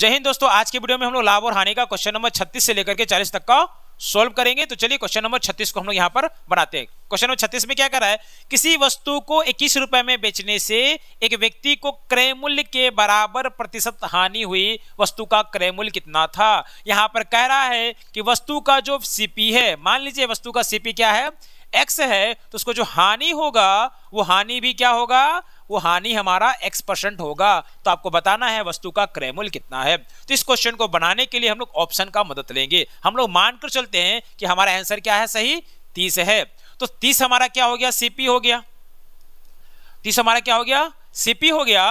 जय हिंद दोस्तों आज के वीडियो में हम लोग लाभ और हानि का क्वेश्चन नंबर 36 से लेकर के 40 तक का सॉल्व करेंगे तो चलिए क्वेश्चन नंबर 36 को हम लोग यहाँ पर बनाते हैं क्वेश्चन नंबर 36 में क्या कर रहा है किसी वस्तु को इक्कीस रुपए में बेचने से एक व्यक्ति को क्रय मूल्य के बराबर प्रतिशत हानि हुई वस्तु का क्रय मूल्य कितना था यहाँ पर कह रहा है कि वस्तु का जो सीपी है मान लीजिए वस्तु का सीपी क्या है एक्स है तो उसको जो हानि होगा वो हानि भी क्या होगा वो हानि हमारा एक्स परसेंट होगा तो आपको बताना है वस्तु का क्रय मूल्य कितना है तो इस क्वेश्चन को बनाने के लिए हम लोग ऑप्शन का मदद लेंगे हम लोग मानकर चलते हैं कि हमारा आंसर क्या है सही तीस है तो तीस हमारा क्या हो गया सीपी हो गया तीस हमारा क्या हो गया सीपी हो गया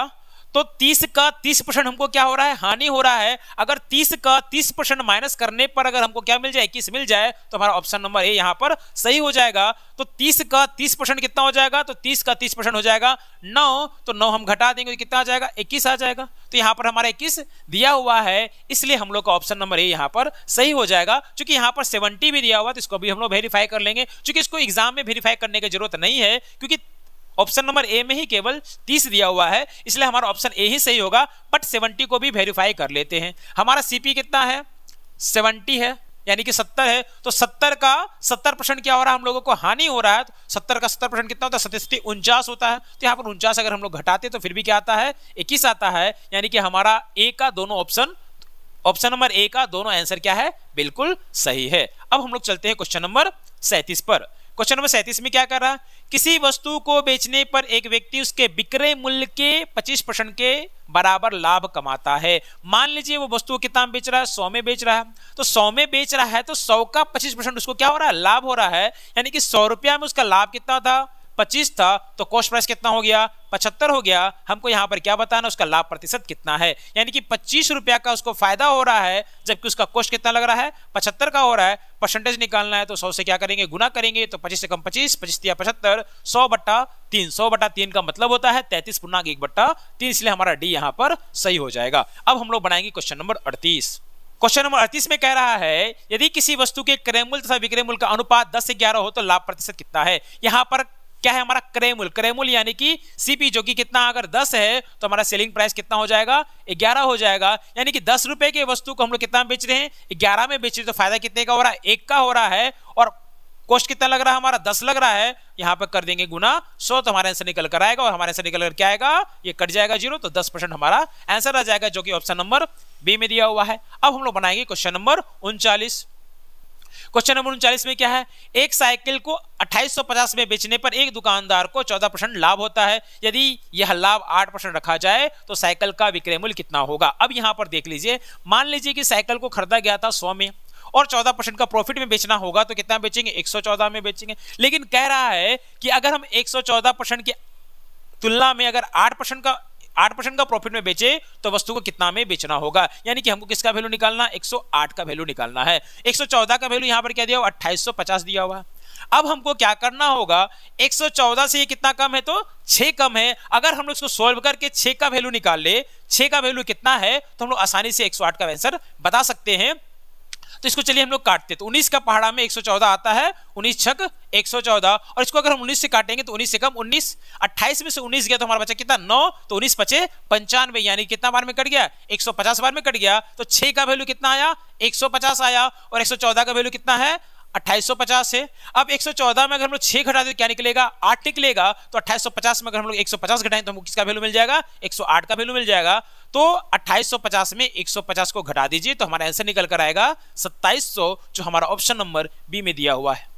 तो 30 का 30 परसेंट हमको क्या हो रहा है हानि हो रहा है अगर 30 का 30 परसेंट माइनस करने पर अगर हमको क्या मिल जाए इक्कीस मिल जाए तो हमारा ऑप्शन नंबर ए यहां पर सही हो जाएगा तो 30 का 30 परसेंट कितना हो जाएगा तो 30 का 30 परसेंट हो जाएगा 9 तो 9 हम घटा देंगे तो कितना आ जाएगा 21 आ जाएगा तो यहां पर हमारा इक्कीस दिया हुआ है इसलिए हम लोग का ऑप्शन नंबर ए यहाँ पर सही हो जाएगा चूंकि यहाँ पर सेवेंटी भी दिया हुआ तो इसको भी हम लोग वेरीफाई कर लेंगे चूंकि इसको एग्जाम में वेरीफाई करने की जरूरत नहीं है क्योंकि ऑप्शन नंबर ए में ही केवल तीस दिया हुआ है इसलिए हमारा ऑप्शन ए ही सही होगा बट सेवेंटी को भी वेरीफाई कर लेते हैं हमारा सीपी कितना है सेवेंटी है यानी कि सत्तर है तो सत्तर का सत्तर परसेंट क्या हो रहा है हम लोगों को हानि हो रहा है तो सत्तर का सत्तर परसेंट कितना होता है सतस्ती उनचास होता है तो यहाँ पर उनचास अगर हम लोग घटाते तो फिर भी क्या आता है इक्कीस आता है यानी कि हमारा ए का दोनों ऑप्शन ऑप्शन नंबर ए का दोनों आंसर क्या है बिल्कुल सही है अब हम लोग चलते हैं क्वेश्चन नंबर सैंतीस पर क्वेश्चन नंबर सैंतीस में क्या कर रहा किसी वस्तु को बेचने पर एक व्यक्ति उसके बिक्रय मूल्य के 25 परसेंट के बराबर लाभ कमाता है मान लीजिए वो वस्तु कितना बेच रहा है सौ में बेच रहा है तो सौ में बेच रहा है तो सौ का पच्चीस परसेंट उसको क्या हो रहा है लाभ हो रहा है यानी कि सौ रुपया में उसका लाभ कितना था पच्चीस था तो कॉस्ट प्राइस कितना हो गया पचहत्तर हो गया हमको यहाँ पर क्या बताना उसका लाभ प्रतिशत कितना है यानी कि पच्चीस रुपया का उसको फायदा हो रहा है जबकि उसका कोस्ट कितना लग रहा है पचहत्तर का हो रहा है परसेंटेज निकालना है तो सौ से क्या करेंगे गुना करेंगे तो पच्चीस से कम पच्चीस पच्चीस या पचहत्तर सौ बट्टा तीन सौ बटा तीन का मतलब होता है तैतीस पूर्णांक एक बट्टा तीन इसलिए हमारा डी यहाँ पर सही हो जाएगा अब हम लोग बनाएंगे क्वेश्चन नंबर अड़तीस क्वेश्चन नंबर अड़तीस में कह रहा है यदि किसी वस्तु के क्रय मूल्य तथा विक्रय मूल्य का अनुपात 10 से 11 हो तो लाभ प्रतिशत कितना है यहाँ पर क्या है हमारा क्रेमुल क्रेमुल यानी कि सीपी जो कि कितना अगर 10 है तो हमारा सेलिंग प्राइस कितना हो जाएगा 11 हो जाएगा यानी कि दस रुपए की वस्तु को हम लोग कितना बेच रहे हैं ग्यारह में बेच रहे तो फायदा कितने का हो रहा है एक का हो रहा है और कोस्ट कितना लग रहा है हमारा दस लग रहा है यहाँ पर कर देंगे गुना सो तो हमारा आंसर निकल कर आएगा और हमारे आंसर निकल कर क्या आएगा ये कट जाएगा जीरो तो दस परसेंट हमारा आंसर आ जाएगा जो कि ऑप्शन नंबर बी में दिया हुआ है अब हम लोग बनाएंगे क्वेश्चन नंबर उनचालीस क्वेश्चन नंबर उनचालीस में क्या है एक साइकिल को 2850 में बेचने पर एक दुकानदार को 14 परसेंट लाभ होता है यदि यह लाभ 8 परसेंट रखा जाए तो साइकिल का विक्रय मूल्य कितना होगा अब यहां पर देख लीजिए मान लीजिए कि साइकिल को खरीदा गया था सौ में और 14 परसेंट का प्रॉफिट में बेचना होगा तो कितना बेचेंगे 114 में बेचेंगे लेकिन कह रहा है कि अगर हम 114 परसेंट की तुलना में अगर 8 परसेंट का आठ परसेंट का प्रॉफिट में बेचे तो वस्तु को कितना में बेचना होगा यानी कि हमको किसका वैल्यू निकालना एक का वैल्यू निकालना है एक का वैल्यू यहाँ पर क्या दिया हुआ अट्ठाईस दिया हुआ अब हमको क्या करना होगा 114 से ये कितना कम है तो 6 कम है अगर हम लोग इसको सोल्व करके 6 का वैल्यू निकाल ले 6 का वैल्यू कितना है तो हम लोग आसानी से 108 का आंसर बता सकते हैं तो इसको चलिए हम लोग काटते तो उन्नीस का पहाड़ा में एक आता है उन्नीस छक एक और इसको अगर हम उन्नीस से काटेंगे तो उन्नीस से कम उन्नीस अट्ठाईस में से उन्नीस गया तो हमारा बचा कितना नौ तो उन्नीस पचे पंचानवे यानी कितना बार में कट गया एक बार में कट गया तो छह का वैल्यू कितना आया 150 आया और 114 का वैल्यू कितना है 2850 है अब 114 में अगर हम लोग 6 घटा दें तो क्या निकलेगा 8 निकलेगा तो 2850 में अगर हम लोग 150 घटाएं तो हमको किसका वैल्यू मिल जाएगा 108 का वैल्यू मिल जाएगा तो 2850 में 150 को घटा दीजिए तो हमारा आंसर निकल कर आएगा 2700 जो हमारा ऑप्शन नंबर बी में दिया हुआ है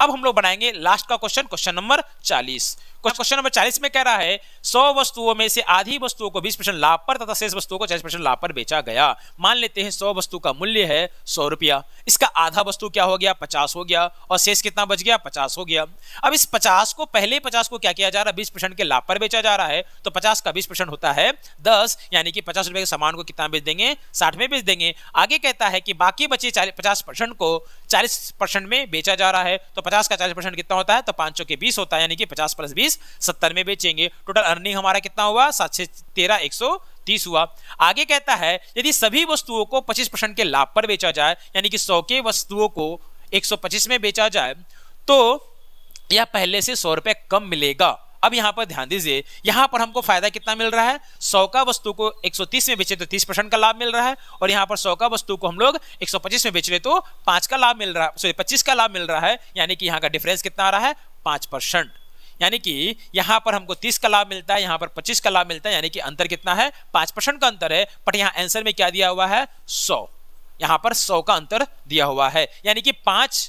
अब हम लोग बनाएंगे लास्ट का क्वेश्चन क्वेश्चन नंबर चालीस क्वेश्चन नंबर चालीस में कह रहा है सौ वस्तुओं में से आधी वस्तुओं को बीस परसेंट लाभ पर तथा शेष वस्तुओं को चालीस परसेंट लाभ पर बेचा गया मान लेते हैं सौ वस्तु का मूल्य है सौ रुपया इसका आधा वस्तु क्या हो गया पचास हो गया और शेष कितना बच गया पचास हो गया अब इस पचास को पहले पचास को क्या किया जा रहा है बीस के लाभ पर बेचा जा रहा है तो पचास का बीस होता है दस यानी कि पचास के सामान को कितना बेच देंगे साठ में बेच देंगे आगे कहता है कि बाकी बचे पचास को चालीस परसेंट में बेचा जा रहा है तो पचास का चालीस परसेंट कितना होता है तो पाँच के बीस होता है यानी कि पचास प्लस बीस सत्तर में बेचेंगे टोटल अर्निंग हमारा कितना हुआ सात छह तेरह एक सौ तीस हुआ आगे कहता है यदि सभी वस्तुओं को पच्चीस परसेंट के लाभ पर बेचा जाए यानी कि सौ के वस्तुओं को एक में बेचा जाए तो यह पहले से सौ रुपये कम मिलेगा अब यहां पर ध्यान दीजिए यहां पर हमको फायदा कितना मिल रहा है सौ का वस्तु को 130 में बेचे तो 30 परसेंट का लाभ मिल रहा है और यहां पर सौ का वस्तु को हम लोग 125 में बेच रहे तो पांच का लाभ मिल रहा है सॉरी पच्चीस का लाभ मिल रहा है यानी कि यहाँ का डिफरेंस कितना आ रहा है पांच परसेंट यानी कि यहाँ पर हमको 30 का लाभ मिलता है यहाँ पर 25 का लाभ मिलता है यानी कि अंतर कितना है 5 परसेंट का अंतर है बट यहाँ आंसर में क्या दिया हुआ है 100 यहाँ पर 100 का अंतर दिया हुआ है यानी कि 5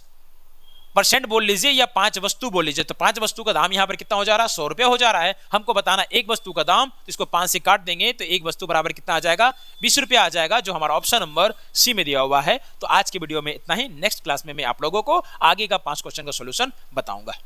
परसेंट बोल लीजिए या पांच वस्तु बोल लीजिए तो पांच वस्तु का दाम यहाँ पर कितना हो जा रहा है सौ रुपया हो जा रहा है हमको बताना एक वस्तु का दाम तो इसको पांच से काट देंगे तो एक वस्तु बराबर कितना आ जाएगा बीस रुपया आ जाएगा जो हमारा ऑप्शन नंबर सी में दिया हुआ है तो आज की वीडियो में इतना ही नेक्स्ट क्लास में मैं आप लोगों को आगे का पांच क्वेश्चन का सोल्यूशन बताऊंगा